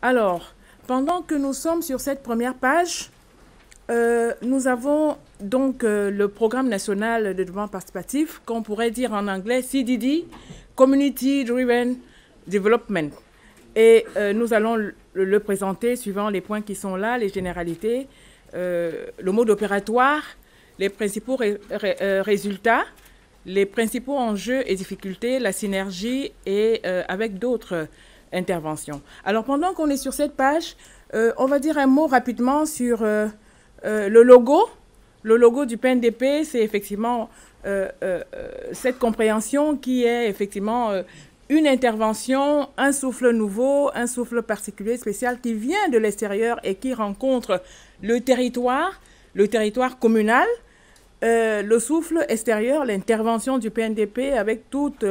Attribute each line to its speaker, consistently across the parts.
Speaker 1: Alors, pendant que nous sommes sur cette première page, euh, nous avons donc euh, le programme national de développement participatif, qu'on pourrait dire en anglais CDD, Community Driven Development. Et euh, nous allons le, présenter suivant les points qui sont là, les généralités, le mode opératoire, les principaux résultats, les principaux enjeux et difficultés, la synergie et avec d'autres intervention. Alors pendant qu'on est sur cette page, euh, on va dire un mot rapidement sur euh, euh, le logo. Le logo du PNDP, c'est effectivement cette compréhension qui est effectivement une intervention, un souffle nouveau, un souffle particulier, spécial, qui vient de l'extérieur et qui rencontre le territoire, le territoire communal, le souffle extérieur, l'intervention du PNDP avec toute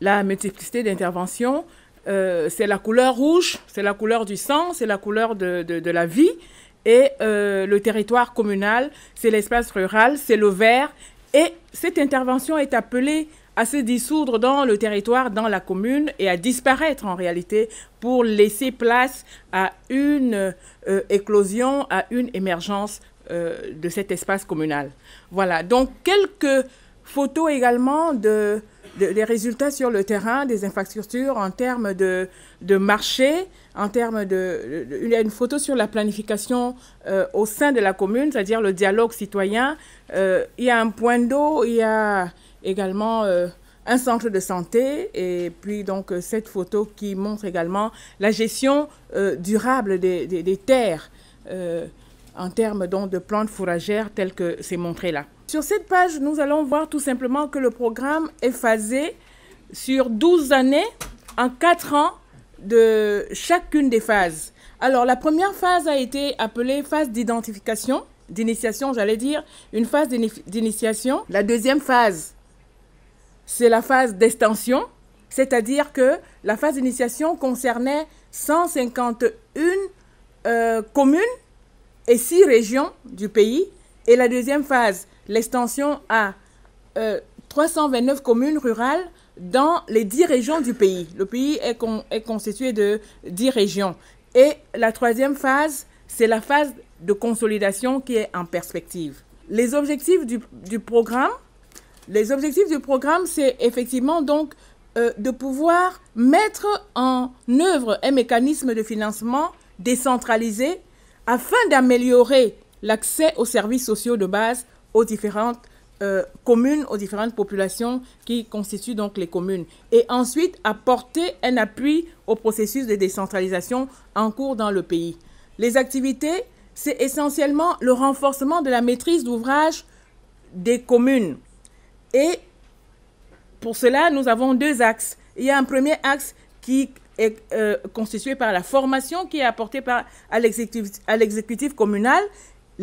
Speaker 1: la multiplicité d'interventions, euh, c'est la couleur rouge, c'est la couleur du sang, c'est la couleur de, la vie. Et euh, le territoire communal, c'est l'espace rural, c'est le vert. Et cette intervention est appelée à se dissoudre dans le territoire, dans la commune et à disparaître en réalité pour laisser place à une euh, éclosion, à une émergence de cet espace communal. Voilà, donc quelques Photo également de, des résultats sur le terrain, des infrastructures en termes de, marché, en termes de, Il y a une photo sur la planification euh, au sein de la commune, c'est-à-dire le dialogue citoyen. Euh, il y a un point d'eau, il y a également euh, un centre de santé et puis donc cette photo qui montre également la gestion durable des, terres en termes donc de plantes fourragères telles que c'est montré là. Sur cette page, nous allons voir tout simplement que le programme est phasé sur 12 années en 4 ans de chacune des phases. Alors, la première phase a été appelée phase d'identification, d'initiation, j'allais dire, une phase d'initiation. La deuxième phase, c'est la phase d'extension, c'est-à-dire que la phase d'initiation concernait 151 euh, communes et 6 régions du pays. Et la deuxième phase l'extension à 329 euh, communes rurales dans les 10 régions du pays. Le pays est, constitué de 10 régions. Et la troisième phase, c'est la phase de consolidation qui est en perspective. Les objectifs du, programme, les objectifs du programme, c'est effectivement donc euh, de pouvoir mettre en œuvre un mécanisme de financement décentralisé afin d'améliorer l'accès aux services sociaux de base aux différentes euh, communes, aux différentes populations qui constituent donc les communes. Et ensuite, apporter un appui au processus de décentralisation en cours dans le pays. Les activités, c'est essentiellement le renforcement de la maîtrise d'ouvrage des communes. Et pour cela, nous avons deux axes. Il y a un premier axe qui est euh, constitué par la formation qui est apportée par, à l'exécutif communal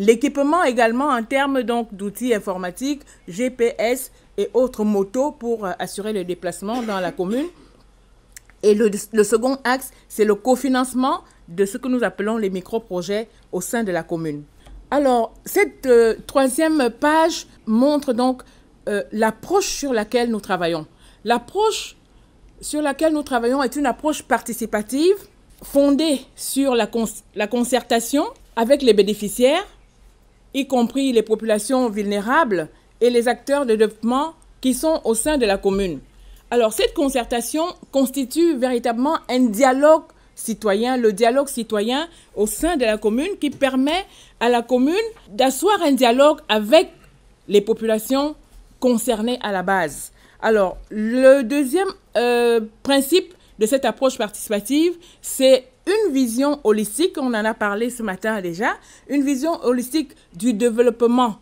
Speaker 1: L'équipement également en termes donc d'outils informatiques, GPS et autres motos pour euh, assurer le déplacement dans la commune. Et le, second axe, c'est le cofinancement de ce que nous appelons les micro-projets au sein de la commune. Alors, cette euh, troisième page montre donc euh, l'approche sur laquelle nous travaillons. L'approche sur laquelle nous travaillons est une approche participative fondée sur la, la concertation avec les bénéficiaires, y compris les populations vulnérables et les acteurs de développement qui sont au sein de la commune. Alors cette concertation constitue véritablement un dialogue citoyen, le dialogue citoyen au sein de la commune qui permet à la commune d'asseoir un dialogue avec les populations concernées à la base. Alors le deuxième euh, principe de cette approche participative, c'est une vision holistique, on en a parlé ce matin déjà, une vision holistique du développement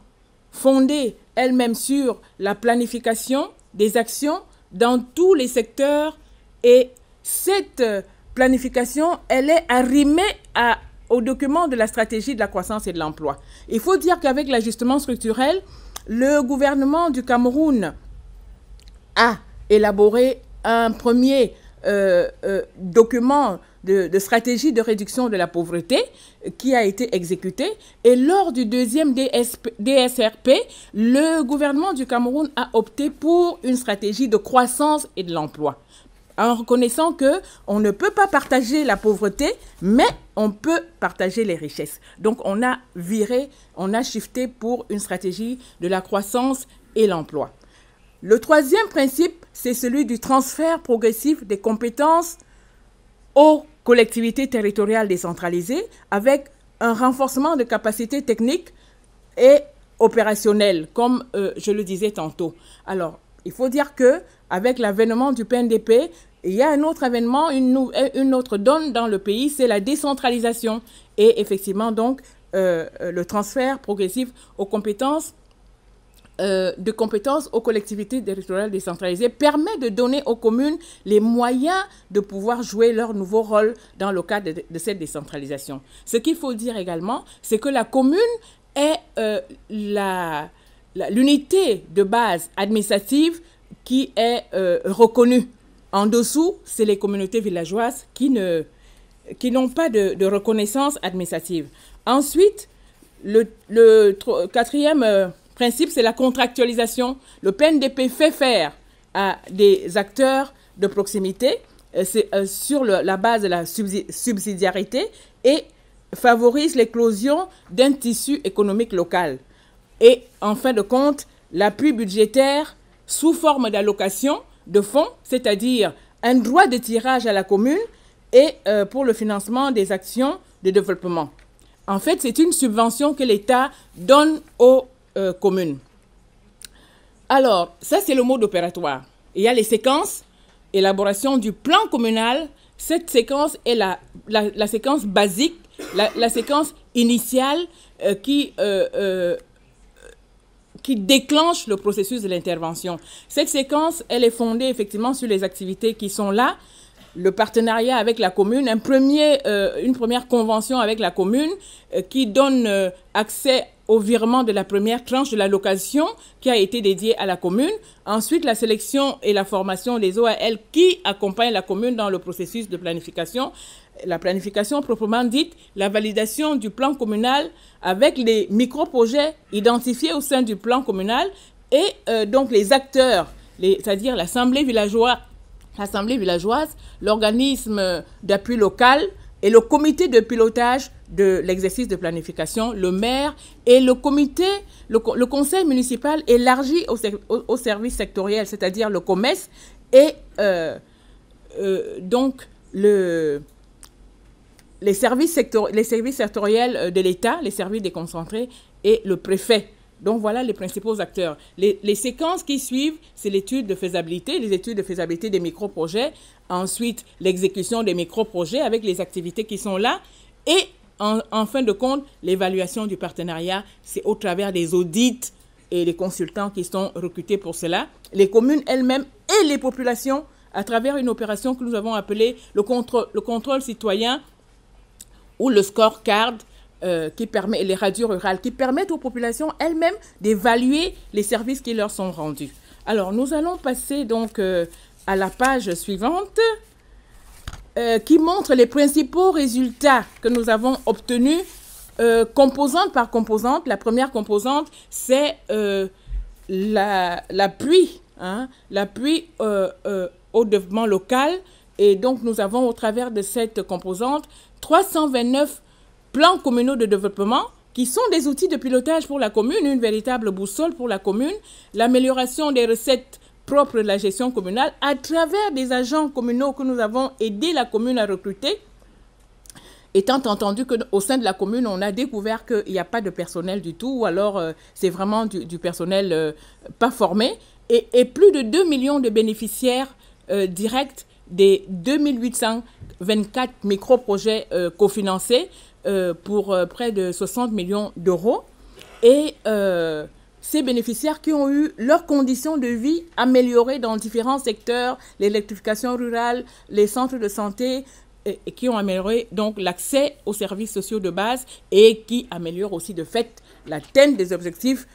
Speaker 1: fondée elle-même sur la planification des actions dans tous les secteurs et cette planification, elle est arrimée au document de la stratégie de la croissance et de l'emploi. Il faut dire qu'avec l'ajustement structurel, le gouvernement du Cameroun a élaboré un premier euh, euh, document de, stratégie de réduction de la pauvreté qui a été exécutée. Et lors du deuxième DSRP, le gouvernement du Cameroun a opté pour une stratégie de croissance et de l'emploi en reconnaissant que on ne peut pas partager la pauvreté, mais on peut partager les richesses. Donc on a viré, on a shifté pour une stratégie de la croissance et l'emploi. Le troisième principe, c'est celui du transfert progressif des compétences au collectivités territoriales décentralisées avec un renforcement de capacités techniques et opérationnelles, comme euh, je le disais tantôt. Alors, il faut dire que avec l'avènement du PNDP, il y a un autre avènement, euh, une, autre donne dans le pays, c'est la décentralisation et effectivement donc euh, le transfert progressif aux compétences euh, de compétences aux collectivités territoriales décentralisées permet de donner aux communes les moyens de pouvoir jouer leur nouveau rôle dans le cadre de, cette décentralisation. Ce qu'il faut dire également, c'est que la commune est euh, l'unité de base administrative qui est euh, reconnue. En dessous, c'est les communautés villageoises qui ne qui n'ont pas de, reconnaissance administrative. Ensuite, le, le quatrième principe, c'est la contractualisation. Le PNDP fait faire à des acteurs de proximité euh, c'est euh, sur la base de la subsidiarité et favorise l'éclosion d'un tissu économique local. Et en fin de compte, l'appui budgétaire sous forme d'allocation de fonds, c'est-à-dire un droit de tirage à la commune et euh, pour le financement des actions de développement. En fait, c'est une subvention que l'État donne aux euh, Alors, ça c'est le mode opératoire. Il y a les séquences, élaboration du plan communal. Cette séquence est la, séquence basique, la, séquence initiale euh, qui, euh, qui déclenche le processus de l'intervention. Cette séquence, elle est fondée effectivement sur les activités qui sont là, le partenariat avec la commune, euh, une première convention avec la commune euh, qui donne euh, accès au virement de la première tranche de la location qui a été dédiée à la commune. Ensuite, la sélection et la formation des OAL qui accompagnent la commune dans le processus de planification. La planification proprement dite, la validation du plan communal avec les micro-projets identifiés au sein du plan communal et donc les acteurs, c'est-à-dire l'Assemblée villageoise l'Assemblée villageoise, l'organisme d'appui local et le comité de pilotage de l'exercice de planification, le maire et le comité, le, conseil municipal élargi aux services sectoriels, c'est-à-dire le commerce et euh, euh, donc les, services les services sectoriels euh, de l'État, les services déconcentrés et le préfet. Donc voilà les principaux acteurs. Les, séquences qui suivent, c'est l'étude de faisabilité, les études de faisabilité des micro-projets, ensuite l'exécution des micro-projets avec les activités qui sont là, et en, fin de compte, l'évaluation du partenariat, c'est au travers des audits et des consultants qui sont recrutés pour cela, les communes elles-mêmes et les populations à travers une opération que nous avons appelée le contrôle citoyen ou le scorecard euh, qui permet, les radios rurales, qui permettent aux populations elles-mêmes d'évaluer les services qui leur sont rendus. Alors, nous allons passer donc euh, à la page suivante euh, qui montre les principaux résultats que nous avons obtenus composante par composante. La première composante, c'est l'appui, la l'appui hein, au développement local. Et donc, nous avons, au travers de cette composante, 329 plans communaux de développement qui sont des outils de pilotage pour la commune, une véritable boussole pour la commune, l'amélioration des recettes propres de la gestion communale à travers des agents communaux que nous avons aidé la commune à recruter. Étant entendu qu'au sein de la commune, on a découvert qu'il n'y a pas de personnel du tout, ou alors euh, c'est vraiment du, personnel euh, pas formé, et, plus de 2 millions de bénéficiaires euh, directs des 2824 micro-projets cofinancés euh, pour euh, près de 60 millions d'euros. Et euh, ces bénéficiaires qui ont eu leurs conditions de vie améliorées dans différents secteurs, l'électrification rurale, les centres de santé, et, qui ont amélioré donc l'accès aux services sociaux de base et qui améliorent aussi de fait l'atteinte des objectifs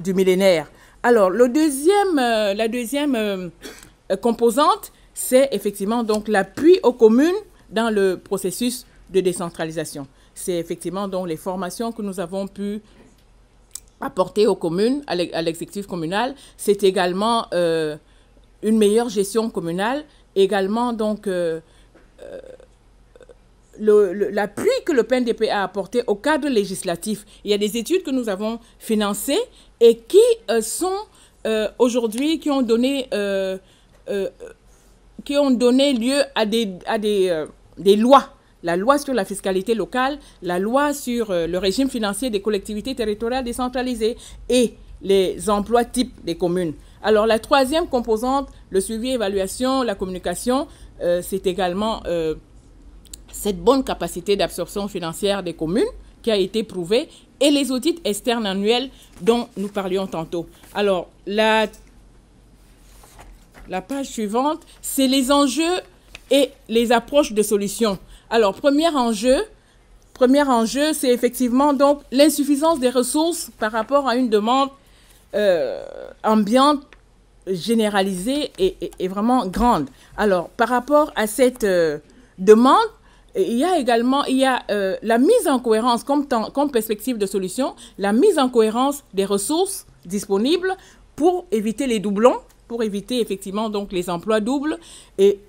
Speaker 1: du millénaire. Alors, le deuxième, la deuxième composante, c'est effectivement donc l'appui aux communes dans le processus de décentralisation. C'est effectivement donc les formations que nous avons pu apporter aux communes, à l'exécutif communal. C'est également euh, une meilleure gestion communale, également donc euh, euh, l'appui que le PNDP a apporté au cadre législatif. Il y a des études que nous avons financées et qui sont aujourd'hui, qui ont donné, qui ont donné lieu à des, des, des lois la loi sur la fiscalité locale, la loi sur euh, le régime financier des collectivités territoriales décentralisées et les emplois types des communes. Alors la troisième composante, le suivi, évaluation, la communication, euh, c'est également euh, cette bonne capacité d'absorption financière des communes qui a été prouvée et les audits externes annuels dont nous parlions tantôt. Alors la, la page suivante, c'est les enjeux et les approches de solutions. Alors, premier enjeu, enjeu, c'est effectivement donc l'insuffisance des ressources par rapport à une demande euh, ambiante généralisée et, vraiment grande. Alors, par rapport à cette euh, demande, il y a également il euh, la mise en cohérence comme, comme perspective de solution, la mise en cohérence des ressources disponibles pour éviter les doublons, pour éviter effectivement donc les emplois doubles et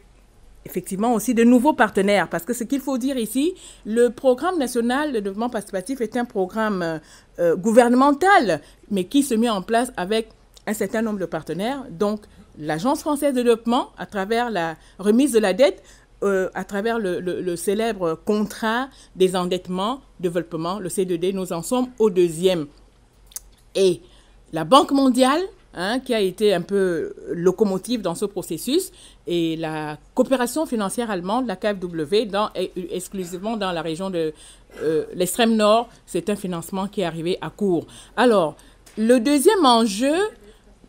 Speaker 1: effectivement aussi de nouveaux partenaires. Parce que ce qu'il faut dire ici, le programme national de développement participatif est un programme euh, gouvernemental, mais qui se met en place avec un certain nombre de partenaires. Donc, l'Agence française de développement, à travers la remise de la dette, euh, à travers le, célèbre contrat des endettements développement, le C2D, nous en sommes au deuxième. Et la Banque mondiale Hein, qui a été un peu locomotive dans ce processus. Et la coopération financière allemande, la KfW, dans, exclusivement dans la région de euh, l'extrême nord, c'est un financement qui est arrivé à court. Alors, le deuxième enjeu,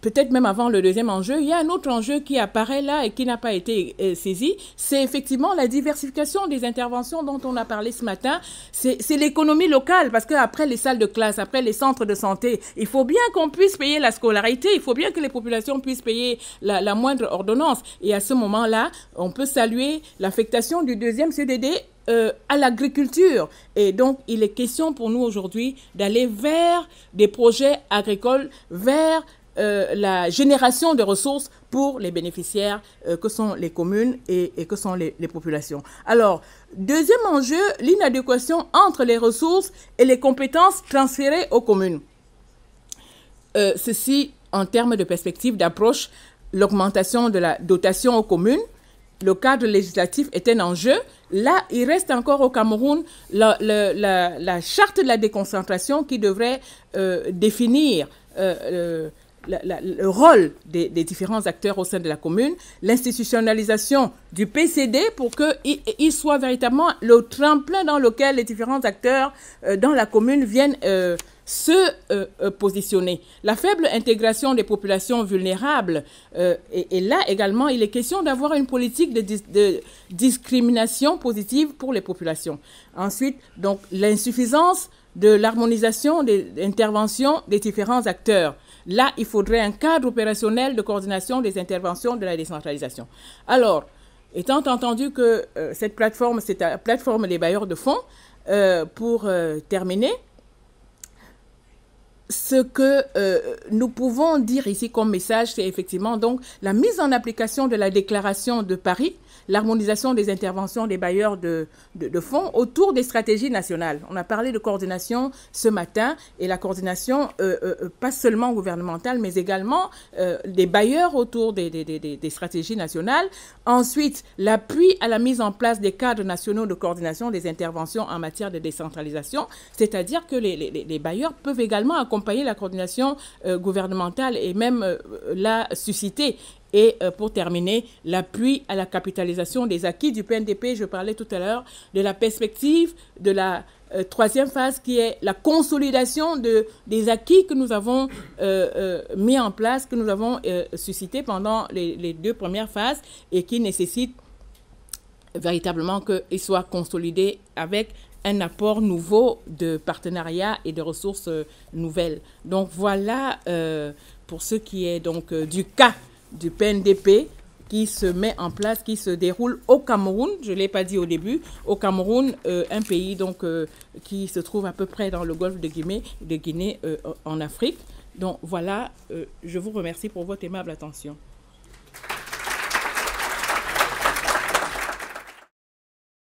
Speaker 1: peut-être même avant le deuxième enjeu, il y a un autre enjeu qui apparaît là et qui n'a pas été euh, saisi. C'est effectivement la diversification des interventions dont on a parlé ce matin. C'est l'économie locale, parce qu'après les salles de classe, après les centres de santé, il faut bien qu'on puisse payer la scolarité, il faut bien que les populations puissent payer la, moindre ordonnance. Et à ce moment-là, on peut saluer l'affectation du deuxième CDD euh, à l'agriculture. Et donc, il est question pour nous aujourd'hui d'aller vers des projets agricoles, vers euh, la génération de ressources pour les bénéficiaires euh, que sont les communes et, que sont les, populations. Alors, deuxième enjeu, l'inadéquation entre les ressources et les compétences transférées aux communes. Euh, ceci en termes de perspective d'approche, l'augmentation de la dotation aux communes le cadre législatif est un enjeu. Là, il reste encore au Cameroun la, charte de la déconcentration qui devrait définir le rôle des, différents acteurs au sein de la commune, l'institutionnalisation du PCD pour qu'il soit véritablement le tremplin dans lequel les différents acteurs euh, dans la commune viennent euh, se euh, positionner. La faible intégration des populations vulnérables, et, là également, il est question d'avoir une politique de, de, discrimination positive pour les populations. Ensuite, donc l'insuffisance de l'harmonisation des interventions des différents acteurs Là, il faudrait un cadre opérationnel de coordination des interventions de la décentralisation. Alors, étant entendu que euh, cette plateforme, c'est la plateforme des bailleurs de fonds, euh, pour euh, terminer, ce que euh, nous pouvons dire ici comme message, c'est effectivement donc la mise en application de la déclaration de Paris, l'harmonisation des interventions des bailleurs de, fonds autour des stratégies nationales. On a parlé de coordination ce matin et la coordination euh, euh, pas seulement gouvernementale, mais également des bailleurs autour des, stratégies nationales. Ensuite, l'appui à la mise en place des cadres nationaux de coordination des interventions en matière de décentralisation, c'est-à-dire que les, les bailleurs peuvent également accompagner la coordination euh, gouvernementale et même euh, la susciter. Et euh, pour terminer, l'appui à la capitalisation des acquis du PNDP. Je parlais tout à l'heure de la perspective de la troisième phase qui est la consolidation de, des acquis que nous avons mis en place, que nous avons suscité pendant les, deux premières phases et qui nécessite véritablement qu'ils soient consolidés avec un apport nouveau de partenariats et de ressources euh, nouvelles. Donc voilà euh, pour ce qui est donc euh, du cas du PNDP qui se met en place, qui se déroule au Cameroun. Je ne l'ai pas dit au début. Au Cameroun, un pays donc, qui se trouve à peu près dans le golfe de Guinée, de Guinée en Afrique. Donc voilà, je vous remercie pour votre aimable attention.